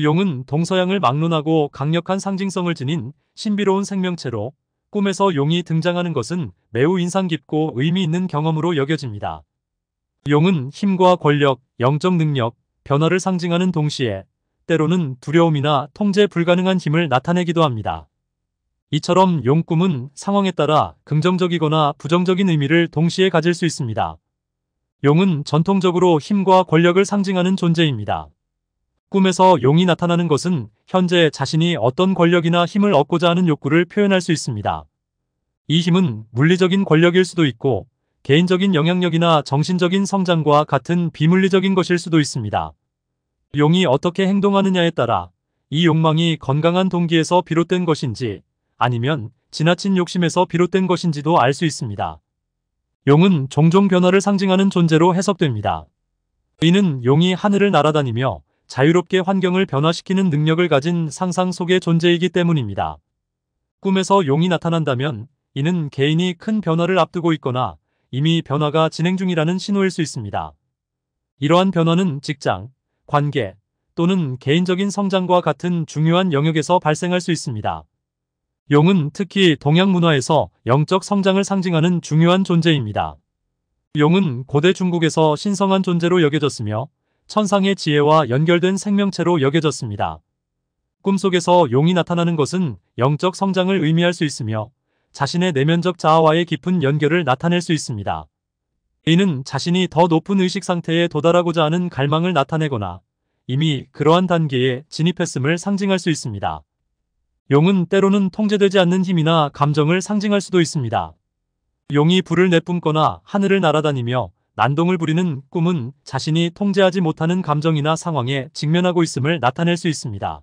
용은 동서양을 막론하고 강력한 상징성을 지닌 신비로운 생명체로 꿈에서 용이 등장하는 것은 매우 인상 깊고 의미 있는 경험으로 여겨집니다. 용은 힘과 권력, 영적 능력, 변화를 상징하는 동시에 때로는 두려움이나 통제 불가능한 힘을 나타내기도 합니다. 이처럼 용 꿈은 상황에 따라 긍정적이거나 부정적인 의미를 동시에 가질 수 있습니다. 용은 전통적으로 힘과 권력을 상징하는 존재입니다. 꿈에서 용이 나타나는 것은 현재 자신이 어떤 권력이나 힘을 얻고자 하는 욕구를 표현할 수 있습니다. 이 힘은 물리적인 권력일 수도 있고 개인적인 영향력이나 정신적인 성장과 같은 비물리적인 것일 수도 있습니다. 용이 어떻게 행동하느냐에 따라 이 욕망이 건강한 동기에서 비롯된 것인지 아니면 지나친 욕심에서 비롯된 것인지도 알 수 있습니다. 용은 종종 변화를 상징하는 존재로 해석됩니다. 이는 용이 하늘을 날아다니며 자유롭게 환경을 변화시키는 능력을 가진 상상 속의 존재이기 때문입니다. 꿈에서 용이 나타난다면 이는 개인이 큰 변화를 앞두고 있거나 이미 변화가 진행 중이라는 신호일 수 있습니다. 이러한 변화는 직장, 관계 또는 개인적인 성장과 같은 중요한 영역에서 발생할 수 있습니다. 용은 특히 동양 문화에서 영적 성장을 상징하는 중요한 존재입니다. 용은 고대 중국에서 신성한 존재로 여겨졌으며 천상의 지혜와 연결된 생명체로 여겨졌습니다. 꿈속에서 용이 나타나는 것은 영적 성장을 의미할 수 있으며 자신의 내면적 자아와의 깊은 연결을 나타낼 수 있습니다. 이는 자신이 더 높은 의식 상태에 도달하고자 하는 갈망을 나타내거나 이미 그러한 단계에 진입했음을 상징할 수 있습니다. 용은 때로는 통제되지 않는 힘이나 감정을 상징할 수도 있습니다. 용이 불을 내뿜거나 하늘을 날아다니며 난동을 부리는 꿈은 자신이 통제하지 못하는 감정이나 상황에 직면하고 있음을 나타낼 수 있습니다.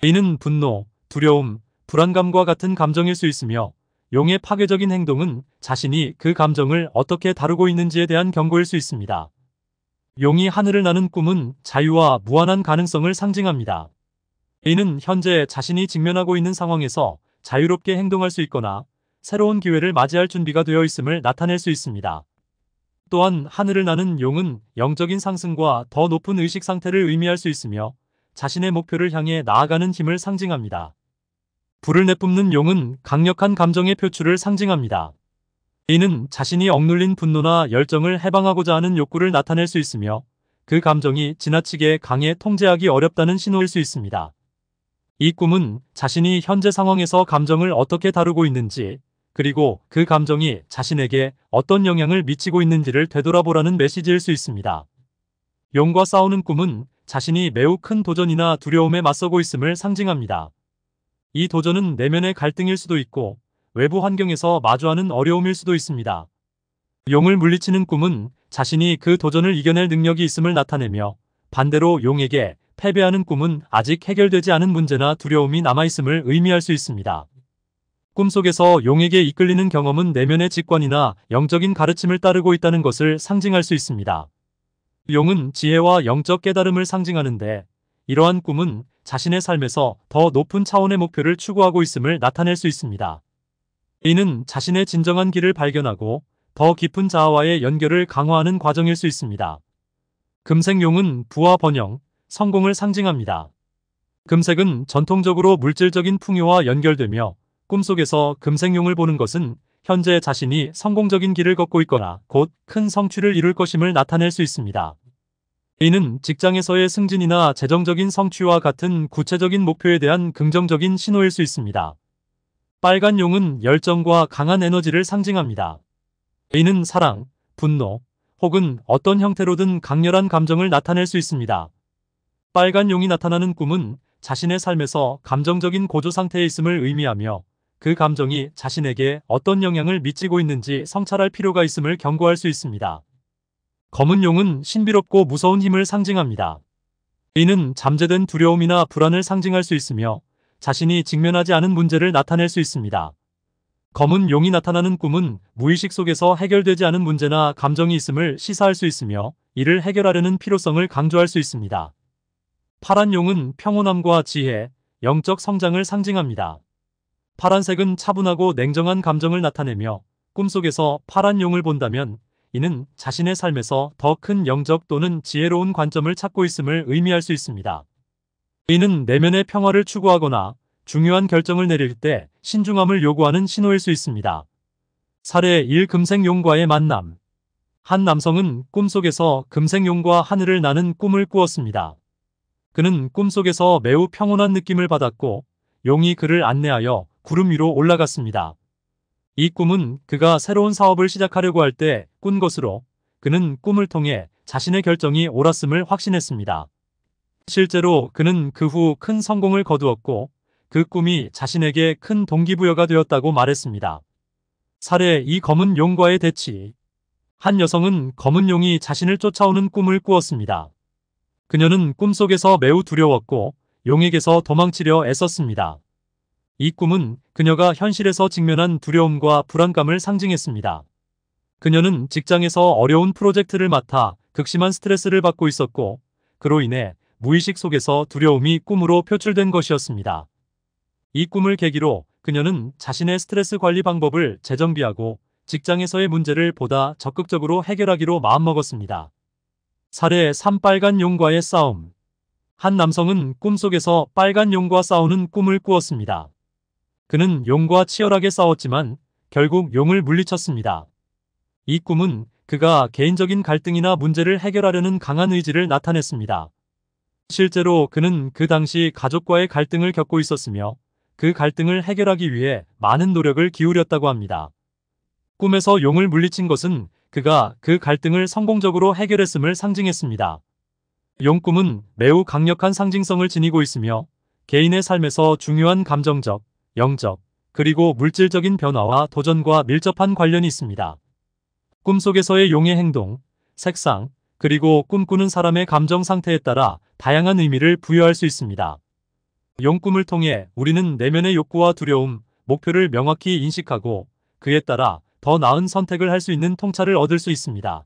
이는 분노, 두려움, 불안감과 같은 감정일 수 있으며 용의 파괴적인 행동은 자신이 그 감정을 어떻게 다루고 있는지에 대한 경고일 수 있습니다. 용이 하늘을 나는 꿈은 자유와 무한한 가능성을 상징합니다. 이는 현재 자신이 직면하고 있는 상황에서 자유롭게 행동할 수 있거나 새로운 기회를 맞이할 준비가 되어 있음을 나타낼 수 있습니다. 또한 하늘을 나는 용은 영적인 상승과 더 높은 의식 상태를 의미할 수 있으며 자신의 목표를 향해 나아가는 힘을 상징합니다. 불을 내뿜는 용은 강력한 감정의 표출을 상징합니다. 이는 자신이 억눌린 분노나 열정을 해방하고자 하는 욕구를 나타낼 수 있으며 그 감정이 지나치게 강해 통제하기 어렵다는 신호일 수 있습니다. 이 꿈은 자신이 현재 상황에서 감정을 어떻게 다루고 있는지 그리고 그 감정이 자신에게 어떤 영향을 미치고 있는지를 되돌아보라는 메시지일 수 있습니다. 용과 싸우는 꿈은 자신이 매우 큰 도전이나 두려움에 맞서고 있음을 상징합니다. 이 도전은 내면의 갈등일 수도 있고 외부 환경에서 마주하는 어려움일 수도 있습니다. 용을 물리치는 꿈은 자신이 그 도전을 이겨낼 능력이 있음을 나타내며 반대로 용에게 패배하는 꿈은 아직 해결되지 않은 문제나 두려움이 남아있음을 의미할 수 있습니다. 꿈속에서 용에게 이끌리는 경험은 내면의 직관이나 영적인 가르침을 따르고 있다는 것을 상징할 수 있습니다. 용은 지혜와 영적 깨달음을 상징하는데 이러한 꿈은 자신의 삶에서 더 높은 차원의 목표를 추구하고 있음을 나타낼 수 있습니다. 이는 자신의 진정한 길을 발견하고 더 깊은 자아와의 연결을 강화하는 과정일 수 있습니다. 금색용은 부와 번영, 성공을 상징합니다. 금색은 전통적으로 물질적인 풍요와 연결되며 꿈속에서 금생용을 보는 것은 현재 자신이 성공적인 길을 걷고 있거나 곧 큰 성취를 이룰 것임을 나타낼 수 있습니다. 이는 직장에서의 승진이나 재정적인 성취와 같은 구체적인 목표에 대한 긍정적인 신호일 수 있습니다. 빨간 용은 열정과 강한 에너지를 상징합니다. 이는 사랑, 분노, 혹은 어떤 형태로든 강렬한 감정을 나타낼 수 있습니다. 빨간 용이 나타나는 꿈은 자신의 삶에서 감정적인 고조 상태에 있음을 의미하며 그 감정이 자신에게 어떤 영향을 미치고 있는지 성찰할 필요가 있음을 경고할 수 있습니다. 검은 용은 신비롭고 무서운 힘을 상징합니다. 이는 잠재된 두려움이나 불안을 상징할 수 있으며 자신이 직면하지 않은 문제를 나타낼 수 있습니다. 검은 용이 나타나는 꿈은 무의식 속에서 해결되지 않은 문제나 감정이 있음을 시사할 수 있으며 이를 해결하려는 필요성을 강조할 수 있습니다. 파란 용은 평온함과 지혜, 영적 성장을 상징합니다. 파란색은 차분하고 냉정한 감정을 나타내며 꿈속에서 파란 용을 본다면 이는 자신의 삶에서 더 큰 영적 또는 지혜로운 관점을 찾고 있음을 의미할 수 있습니다. 이는 내면의 평화를 추구하거나 중요한 결정을 내릴 때 신중함을 요구하는 신호일 수 있습니다. 사례 1 금색용과의 만남 한 남성은 꿈속에서 금색용과 하늘을 나는 꿈을 꾸었습니다. 그는 꿈속에서 매우 평온한 느낌을 받았고 용이 그를 안내하여 구름 위로 올라갔습니다. 이 꿈은 그가 새로운 사업을 시작하려고 할 때 꾼 것으로 그는 꿈을 통해 자신의 결정이 옳았음을 확신했습니다. 실제로 그는 그 후 큰 성공을 거두었고 그 꿈이 자신에게 큰 동기부여가 되었다고 말했습니다. 사례 이 검은 용과의 대치 한 여성은 검은 용이 자신을 쫓아오는 꿈을 꾸었습니다. 그녀는 꿈속에서 매우 두려웠고 용에게서 도망치려 애썼습니다. 이 꿈은 그녀가 현실에서 직면한 두려움과 불안감을 상징했습니다. 그녀는 직장에서 어려운 프로젝트를 맡아 극심한 스트레스를 받고 있었고 그로 인해 무의식 속에서 두려움이 꿈으로 표출된 것이었습니다. 이 꿈을 계기로 그녀는 자신의 스트레스 관리 방법을 재정비하고 직장에서의 문제를 보다 적극적으로 해결하기로 마음먹었습니다. 사례 3 빨간 용과의 싸움 한 남성은 꿈속에서 빨간 용과 싸우는 꿈을 꾸었습니다. 그는 용과 치열하게 싸웠지만 결국 용을 물리쳤습니다. 이 꿈은 그가 개인적인 갈등이나 문제를 해결하려는 강한 의지를 나타냈습니다. 실제로 그는 그 당시 가족과의 갈등을 겪고 있었으며 그 갈등을 해결하기 위해 많은 노력을 기울였다고 합니다. 꿈에서 용을 물리친 것은 그가 그 갈등을 성공적으로 해결했음을 상징했습니다. 용꿈은 매우 강력한 상징성을 지니고 있으며 개인의 삶에서 중요한 감정적, 영적, 그리고 물질적인 변화와 도전과 밀접한 관련이 있습니다. 꿈속에서의 용의 행동, 색상, 그리고 꿈꾸는 사람의 감정 상태에 따라 다양한 의미를 부여할 수 있습니다. 용꿈을 통해 우리는 내면의 욕구와 두려움, 목표를 명확히 인식하고 그에 따라 더 나은 선택을 할 수 있는 통찰을 얻을 수 있습니다.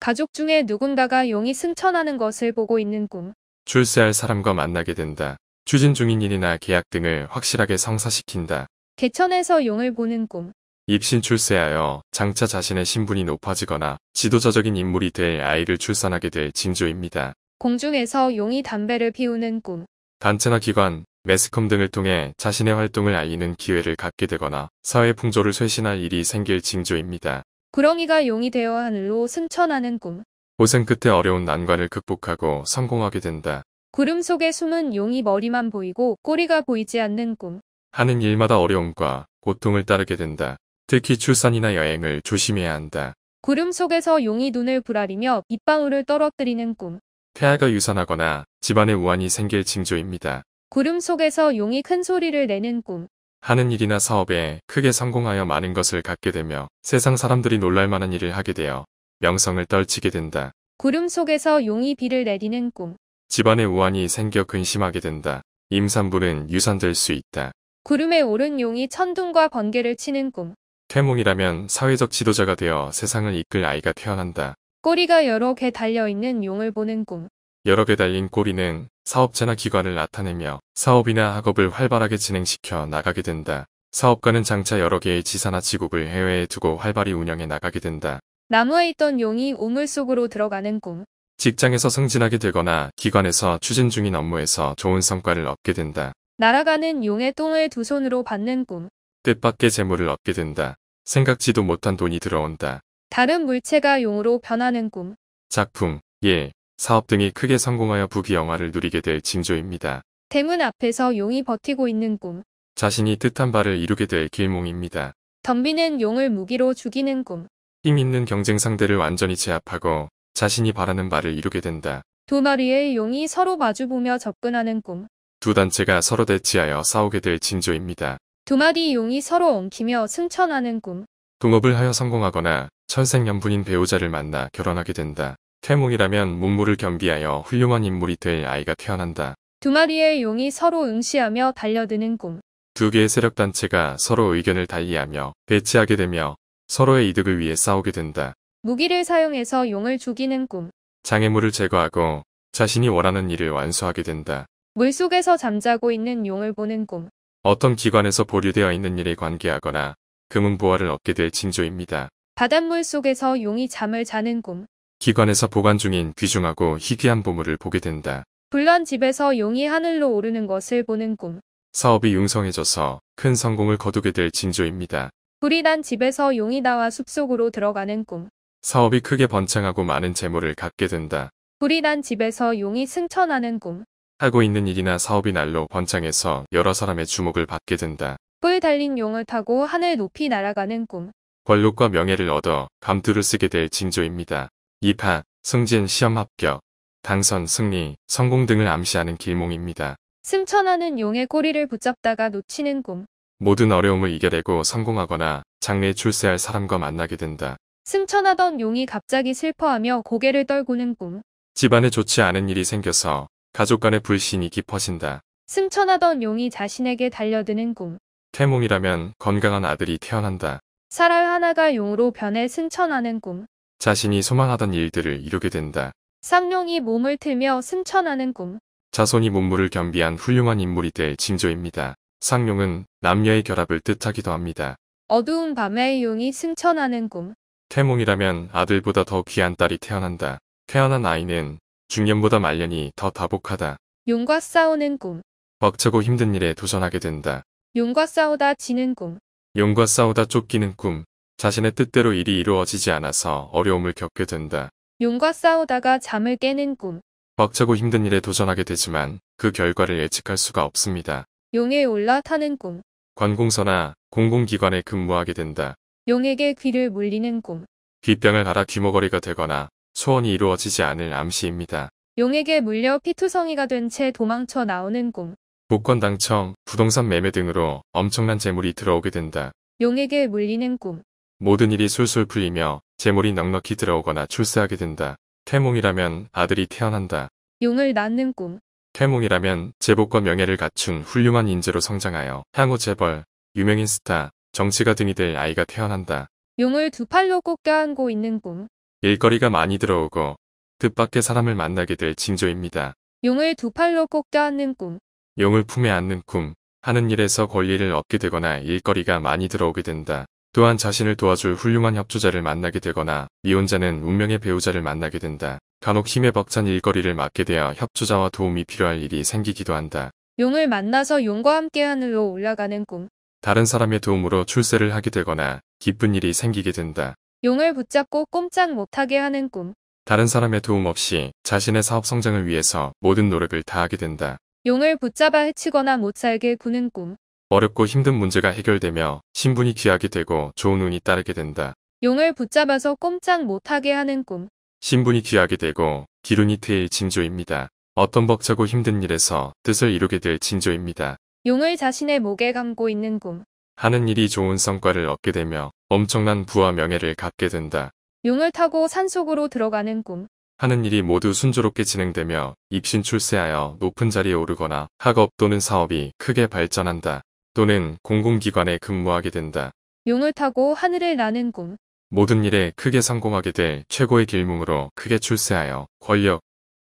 가족 중에 누군가가 용이 승천하는 것을 보고 있는 꿈. 출세할 사람과 만나게 된다. 추진 중인 일이나 계약 등을 확실하게 성사시킨다. 개천에서 용을 보는 꿈. 입신 출세하여 장차 자신의 신분이 높아지거나 지도자적인 인물이 될 아이를 출산하게 될 징조입니다. 공중에서 용이 담배를 피우는 꿈. 단체나 기관, 매스컴 등을 통해 자신의 활동을 알리는 기회를 갖게 되거나 사회 풍조를 쇄신할 일이 생길 징조입니다. 구렁이가 용이 되어 하늘로 승천하는 꿈. 고생 끝에 어려운 난관을 극복하고 성공하게 된다. 구름 속에 숨은 용이 머리만 보이고 꼬리가 보이지 않는 꿈. 하는 일마다 어려움과 고통을 따르게 된다. 특히 출산이나 여행을 조심해야 한다. 구름 속에서 용이 눈을 부라리며 빗방울을 떨어뜨리는 꿈. 태아가 유산하거나 집안에 우환이 생길 징조입니다. 구름 속에서 용이 큰 소리를 내는 꿈. 하는 일이나 사업에 크게 성공하여 많은 것을 갖게 되며 세상 사람들이 놀랄만한 일을 하게 되어 명성을 떨치게 된다. 구름 속에서 용이 비를 내리는 꿈. 집안에 우환이 생겨 근심하게 된다. 임산부는 유산될 수 있다. 구름에 오른 용이 천둥과 번개를 치는 꿈. 태몽이라면 사회적 지도자가 되어 세상을 이끌 아이가 태어난다. 꼬리가 여러 개 달려있는 용을 보는 꿈. 여러 개 달린 꼬리는 사업체나 기관을 나타내며 사업이나 학업을 활발하게 진행시켜 나가게 된다. 사업가는 장차 여러 개의 지사나 지국을 해외에 두고 활발히 운영해 나가게 된다. 나무에 있던 용이 우물 속으로 들어가는 꿈. 직장에서 승진하게 되거나 기관에서 추진 중인 업무에서 좋은 성과를 얻게 된다. 날아가는 용의 똥을 두 손으로 받는 꿈. 뜻밖의 재물을 얻게 된다. 생각지도 못한 돈이 들어온다. 다른 물체가 용으로 변하는 꿈. 작품, 예, 사업 등이 크게 성공하여 부귀영화를 누리게 될 징조입니다. 대문 앞에서 용이 버티고 있는 꿈. 자신이 뜻한 바를 이루게 될 길몽입니다. 덤비는 용을 무기로 죽이는 꿈. 힘 있는 경쟁 상대를 완전히 제압하고 자신이 바라는 바를 이루게 된다. 두 마리의 용이 서로 마주보며 접근하는 꿈. 두 단체가 서로 대치하여 싸우게 될 징조입니다. 두 마리 용이 서로 엉키며 승천하는 꿈. 동업을 하여 성공하거나 천생연분인 배우자를 만나 결혼하게 된다. 태몽이라면 문물을 겸비하여 훌륭한 인물이 될 아이가 태어난다. 두 마리의 용이 서로 응시하며 달려드는 꿈. 두 개의 세력 단체가 서로 의견을 달리하며 대치하게 되며 서로의 이득을 위해 싸우게 된다. 무기를 사용해서 용을 죽이는 꿈. 장애물을 제거하고 자신이 원하는 일을 완수하게 된다. 물속에서 잠자고 있는 용을 보는 꿈. 어떤 기관에서 보류되어 있는 일에 관계하거나 금은 보화를 얻게 될 징조입니다. 바닷물 속에서 용이 잠을 자는 꿈. 기관에서 보관 중인 귀중하고 희귀한 보물을 보게 된다. 불난 집에서 용이 하늘로 오르는 것을 보는 꿈. 사업이 융성해져서 큰 성공을 거두게 될 징조입니다. 불이 난 집에서 용이 나와 숲속으로 들어가는 꿈. 사업이 크게 번창하고 많은 재물을 갖게 된다. 불이 난 집에서 용이 승천하는 꿈. 하고 있는 일이나 사업이 날로 번창해서 여러 사람의 주목을 받게 된다. 뿔 달린 용을 타고 하늘 높이 날아가는 꿈. 권력과 명예를 얻어 감투를 쓰게 될 징조입니다. 2파, 승진 시험 합격, 당선 승리, 성공 등을 암시하는 길몽입니다. 승천하는 용의 꼬리를 붙잡다가 놓치는 꿈. 모든 어려움을 이겨내고 성공하거나 장래에 출세할 사람과 만나게 된다. 승천하던 용이 갑자기 슬퍼하며 고개를 떨구는 꿈. 집안에 좋지 않은 일이 생겨서 가족 간의 불신이 깊어진다. 승천하던 용이 자신에게 달려드는 꿈. 태몽이라면 건강한 아들이 태어난다. 사랄 하나가 용으로 변해 승천하는 꿈. 자신이 소망하던 일들을 이루게 된다. 쌍용이 몸을 틀며 승천하는 꿈. 자손이 문물을 겸비한 훌륭한 인물이 될 징조입니다. 쌍용은 남녀의 결합을 뜻하기도 합니다. 어두운 밤에 용이 승천하는 꿈. 태몽이라면 아들보다 더 귀한 딸이 태어난다. 태어난 아이는 중년보다 말년이 더 다복하다. 용과 싸우는 꿈. 벅차고 힘든 일에 도전하게 된다. 용과 싸우다 지는 꿈. 용과 싸우다 쫓기는 꿈. 자신의 뜻대로 일이 이루어지지 않아서 어려움을 겪게 된다. 용과 싸우다가 잠을 깨는 꿈. 벅차고 힘든 일에 도전하게 되지만 그 결과를 예측할 수가 없습니다. 용에 올라타는 꿈. 관공서나 공공기관에 근무하게 된다. 용에게 귀를 물리는 꿈. 귀병을 갈아 귀머거리가 되거나 소원이 이루어지지 않을 암시입니다. 용에게 물려 피투성이가 된 채 도망쳐 나오는 꿈. 복권 당첨, 부동산 매매 등으로 엄청난 재물이 들어오게 된다. 용에게 물리는 꿈. 모든 일이 술술 풀리며 재물이 넉넉히 들어오거나 출세하게 된다. 태몽이라면 아들이 태어난다. 용을 낳는 꿈. 태몽이라면 제복과 명예를 갖춘 훌륭한 인재로 성장하여 향후 재벌, 유명인 스타, 정치가 등이 될 아이가 태어난다. 용을 두 팔로 꼭 껴안고 있는 꿈. 일거리가 많이 들어오고 뜻밖의 사람을 만나게 될 징조입니다. 용을 두 팔로 꼭 껴안는 꿈. 용을 품에 안는 꿈. 하는 일에서 권리를 얻게 되거나 일거리가 많이 들어오게 된다. 또한 자신을 도와줄 훌륭한 협조자를 만나게 되거나 미혼자는 운명의 배우자를 만나게 된다. 간혹 힘에 벅찬 일거리를 맡게 되어 협조자와 도움이 필요할 일이 생기기도 한다. 용을 만나서 용과 함께 하늘로 올라가는 꿈. 다른 사람의 도움으로 출세를 하게 되거나 기쁜 일이 생기게 된다. 용을 붙잡고 꼼짝 못하게 하는 꿈. 다른 사람의 도움 없이 자신의 사업 성장을 위해서 모든 노력을 다하게 된다. 용을 붙잡아 해치거나 못 살게 구는 꿈. 어렵고 힘든 문제가 해결되며 신분이 귀하게 되고 좋은 운이 따르게 된다. 용을 붙잡아서 꼼짝 못하게 하는 꿈. 신분이 귀하게 되고 기운이 트일 징조입니다. 어떤 벅차고 힘든 일에서 뜻을 이루게 될 징조입니다. 용을 자신의 목에 감고 있는 꿈. 하는 일이 좋은 성과를 얻게 되며 엄청난 부와 명예를 갖게 된다. 용을 타고 산속으로 들어가는 꿈. 하는 일이 모두 순조롭게 진행되며 입신 출세하여 높은 자리에 오르거나 학업 또는 사업이 크게 발전한다. 또는 공공기관에 근무하게 된다. 용을 타고 하늘을 나는 꿈. 모든 일에 크게 성공하게 될 최고의 길몽으로 크게 출세하여 권력,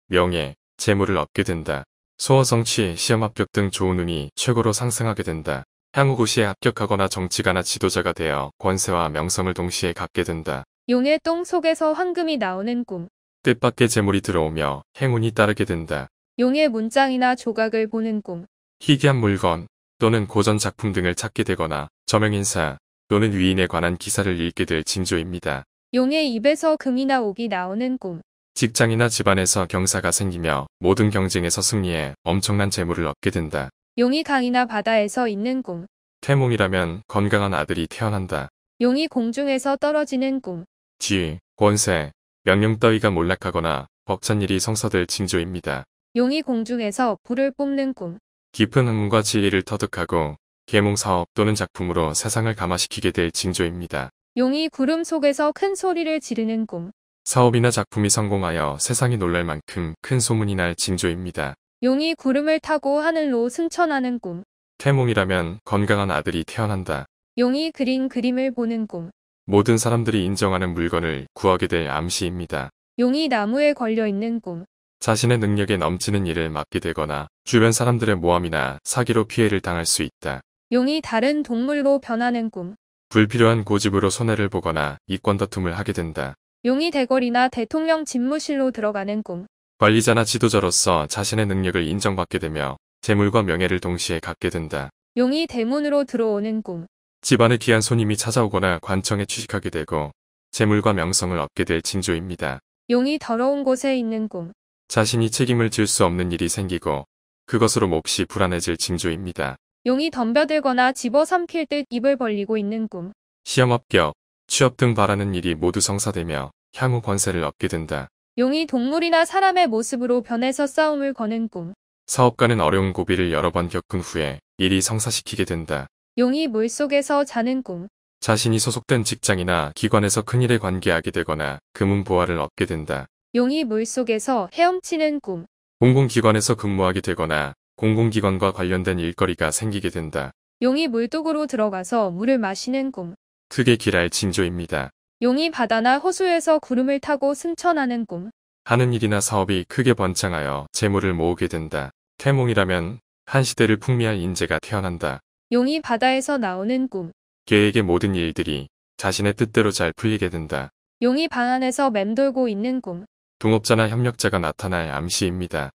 명예, 재물을 얻게 된다. 소어 성치 시험 합격 등 좋은 운이 최고로 상승하게 된다. 향후 고시에 합격하거나 정치가나 지도자가 되어 권세와 명성을 동시에 갖게 된다. 용의 똥 속에서 황금이 나오는 꿈. 뜻밖의 재물이 들어오며 행운이 따르게 된다. 용의 문장이나 조각을 보는 꿈. 희귀한 물건 또는 고전 작품 등을 찾게 되거나 저명인사 또는 위인에 관한 기사를 읽게 될 징조입니다. 용의 입에서 금이나 옥이 나오는 꿈. 직장이나 집안에서 경사가 생기며 모든 경쟁에서 승리해 엄청난 재물을 얻게 된다. 용이 강이나 바다에서 있는 꿈. 태몽이라면 건강한 아들이 태어난다. 용이 공중에서 떨어지는 꿈. 지위, 권세, 명령 따위가 몰락하거나 벅찬 일이 성사될 징조입니다. 용이 공중에서 불을 뽑는 꿈. 깊은 흥문과 지위를 터득하고 계몽사업 또는 작품으로 세상을 감화시키게 될 징조입니다. 용이 구름 속에서 큰 소리를 지르는 꿈. 사업이나 작품이 성공하여 세상이 놀랄 만큼 큰 소문이 날 징조입니다. 용이 구름을 타고 하늘로 승천하는 꿈. 태몽이라면 건강한 아들이 태어난다. 용이 그린 그림을 보는 꿈. 모든 사람들이 인정하는 물건을 구하게 될 암시입니다. 용이 나무에 걸려있는 꿈. 자신의 능력에 넘치는 일을 맡게 되거나 주변 사람들의 모함이나 사기로 피해를 당할 수 있다. 용이 다른 동물로 변하는 꿈. 불필요한 고집으로 손해를 보거나 이권 다툼을 하게 된다. 용의 대궐이나 대통령 집무실로 들어가는 꿈. 관리자나 지도자로서 자신의 능력을 인정받게 되며 재물과 명예를 동시에 갖게 된다. 용이 대문으로 들어오는 꿈. 집안에 귀한 손님이 찾아오거나 관청에 취직하게 되고 재물과 명성을 얻게 될 징조입니다. 용이 더러운 곳에 있는 꿈. 자신이 책임을 질 수 없는 일이 생기고 그것으로 몹시 불안해질 징조입니다. 용이 덤벼들거나 집어삼킬 듯 입을 벌리고 있는 꿈. 시험 합격, 취업 등 바라는 일이 모두 성사되며 향후 권세를 얻게 된다. 용이 동물이나 사람의 모습으로 변해서 싸움을 거는 꿈. 사업가는 어려운 고비를 여러 번 겪은 후에 일이 성사시키게 된다. 용이 물속에서 자는 꿈. 자신이 소속된 직장이나 기관에서 큰일에 관계하게 되거나 금은 보화를 얻게 된다. 용이 물속에서 헤엄치는 꿈. 공공기관에서 근무하게 되거나 공공기관과 관련된 일거리가 생기게 된다. 용이 물독으로 들어가서 물을 마시는 꿈. 크게 길할 징조입니다. 용이 바다나 호수에서 구름을 타고 승천하는 꿈. 하는 일이나 사업이 크게 번창하여 재물을 모으게 된다. 태몽이라면 한 시대를 풍미할 인재가 태어난다. 용이 바다에서 나오는 꿈. 계획의 모든 일들이 자신의 뜻대로 잘 풀리게 된다. 용이 방 안에서 맴돌고 있는 꿈. 동업자나 협력자가 나타날 암시입니다.